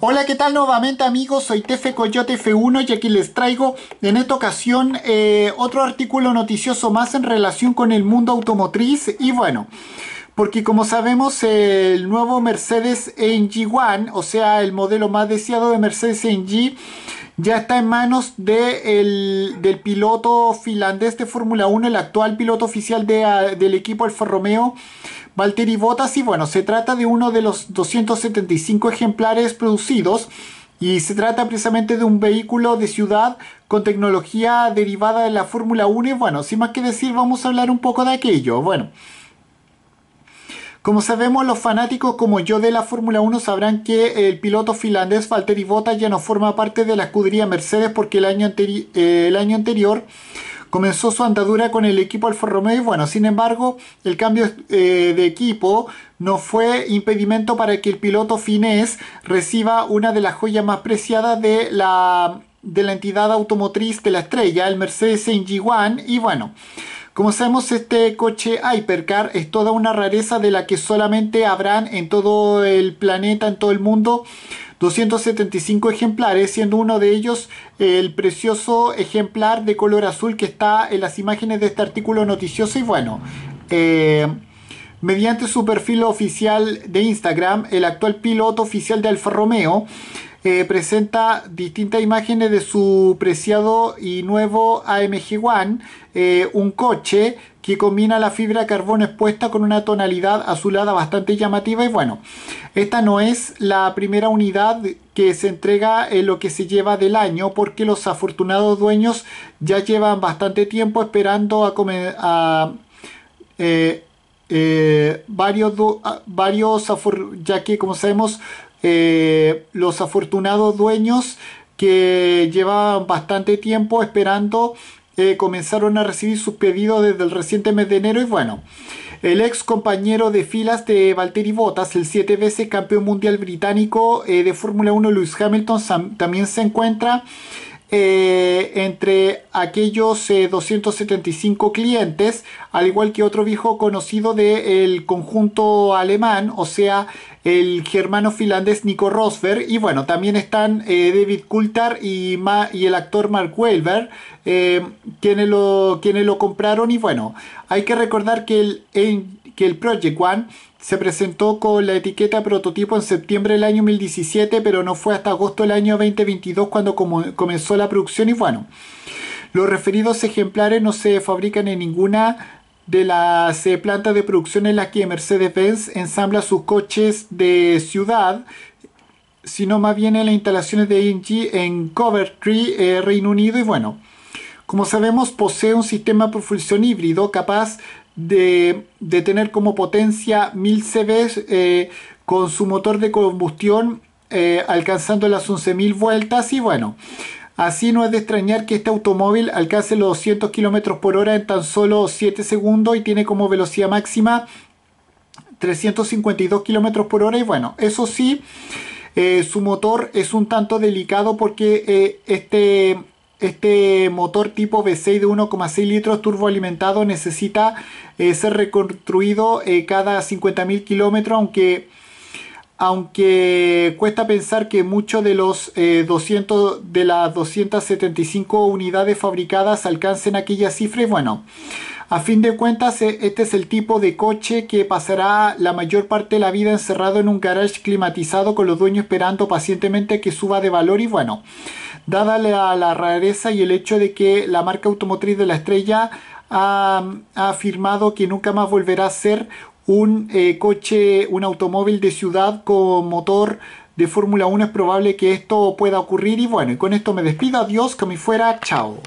Hola, ¿qué tal nuevamente amigos? Soy Tefe Coyote F1 y aquí les traigo en esta ocasión eh, otro artículo noticioso más en relación con el mundo automotriz y bueno... Porque como sabemos el nuevo Mercedes NG1, o sea el modelo más deseado de Mercedes NG, ya está en manos del piloto finlandés de Fórmula 1, el actual piloto oficial ah, del equipo Alfa Romeo, Valtteri Bottas. Y bueno, se trata de uno de los 275 ejemplares producidos. Y se trata precisamente de un vehículo de ciudad con tecnología derivada de la Fórmula 1. Y bueno, sin más que decir, vamos a hablar un poco de aquello. Bueno, como sabemos, los fanáticos como yo de la Fórmula 1 sabrán que el piloto finlandés Valtteri Bottas ya no forma parte de la escudería Mercedes porque el año, eh, anterior comenzó su andadura con el equipo Alfa Romeo y bueno, sin embargo, el cambio eh, de equipo no fue impedimento para que el piloto finés reciba una de las joyas más preciadas de la, de la entidad automotriz de la estrella, el Mercedes NG1 y bueno. Como sabemos, este coche Hypercar es toda una rareza de la que solamente habrán en todo el planeta, en todo el mundo, 275 ejemplares, siendo uno de ellos el precioso ejemplar de color azul que está en las imágenes de este artículo noticioso. Y bueno, eh, mediante su perfil oficial de Instagram, el actual piloto oficial de Alfa Romeo eh, presenta distintas imágenes de su preciado y nuevo AMG One, eh, un coche que combina la fibra de carbono expuesta con una tonalidad azulada bastante llamativa y bueno, esta no es la primera unidad que se entrega en lo que se lleva del año porque los afortunados dueños ya llevan bastante tiempo esperando a, eh, a varios, varios ya que como sabemos eh, los afortunados dueños que llevaban bastante tiempo esperando eh, comenzaron a recibir sus pedidos desde el reciente mes de enero y bueno, el ex compañero de filas de Valtteri Bottas, el siete veces campeón mundial británico eh, de Fórmula 1 Lewis Hamilton, también se encuentra eh, entre aquellos 275 eh, clientes, al igual que otro viejo conocido del conjunto alemán, o sea, el germano finlandés Nico Rosberg. Y bueno, también están eh, David Coulthard y, el actor Mark Wahlberg, quienes, lo, lo compraron. Y bueno, hay que recordar que el, el que el Project One se presentó con la etiqueta prototipo en septiembre del año 2017, pero no fue hasta agosto del año 2022 cuando comenzó la producción y bueno, los referidos ejemplares no se fabrican en ninguna de las eh, plantas de producción en las que Mercedes-Benz ensambla sus coches de ciudad, sino más bien en las instalaciones de ING en Coventry, eh, Reino Unido y bueno. Como sabemos, posee un sistema de propulsión híbrido capaz de, tener como potencia 1000 CV eh, con su motor de combustión eh, alcanzando las 11.000 vueltas y bueno, así no es de extrañar que este automóvil alcance los 200 km por hora en tan solo 7 segundos y tiene como velocidad máxima 352 km por hora y bueno, eso sí, eh, su motor es un tanto delicado porque este este motor tipo V6 de 1,6 litros turboalimentado necesita eh, ser reconstruido eh, cada 50.000 kilómetros, aunque, aunque cuesta pensar que muchos de, los, 200, eh, de las 275 unidades fabricadas alcancen aquella cifra. Y bueno, a fin de cuentas, este es el tipo de coche que pasará la mayor parte de la vida encerrado en un garage climatizado con los dueños esperando pacientemente que suba de valor. Y bueno dada la, rareza y el hecho de que la marca automotriz de la estrella ha, afirmado que nunca más volverá a ser un eh, coche, un automóvil de ciudad con motor de Fórmula 1 es probable que esto pueda ocurrir y bueno, con esto me despido, adiós, que me fuera, chao.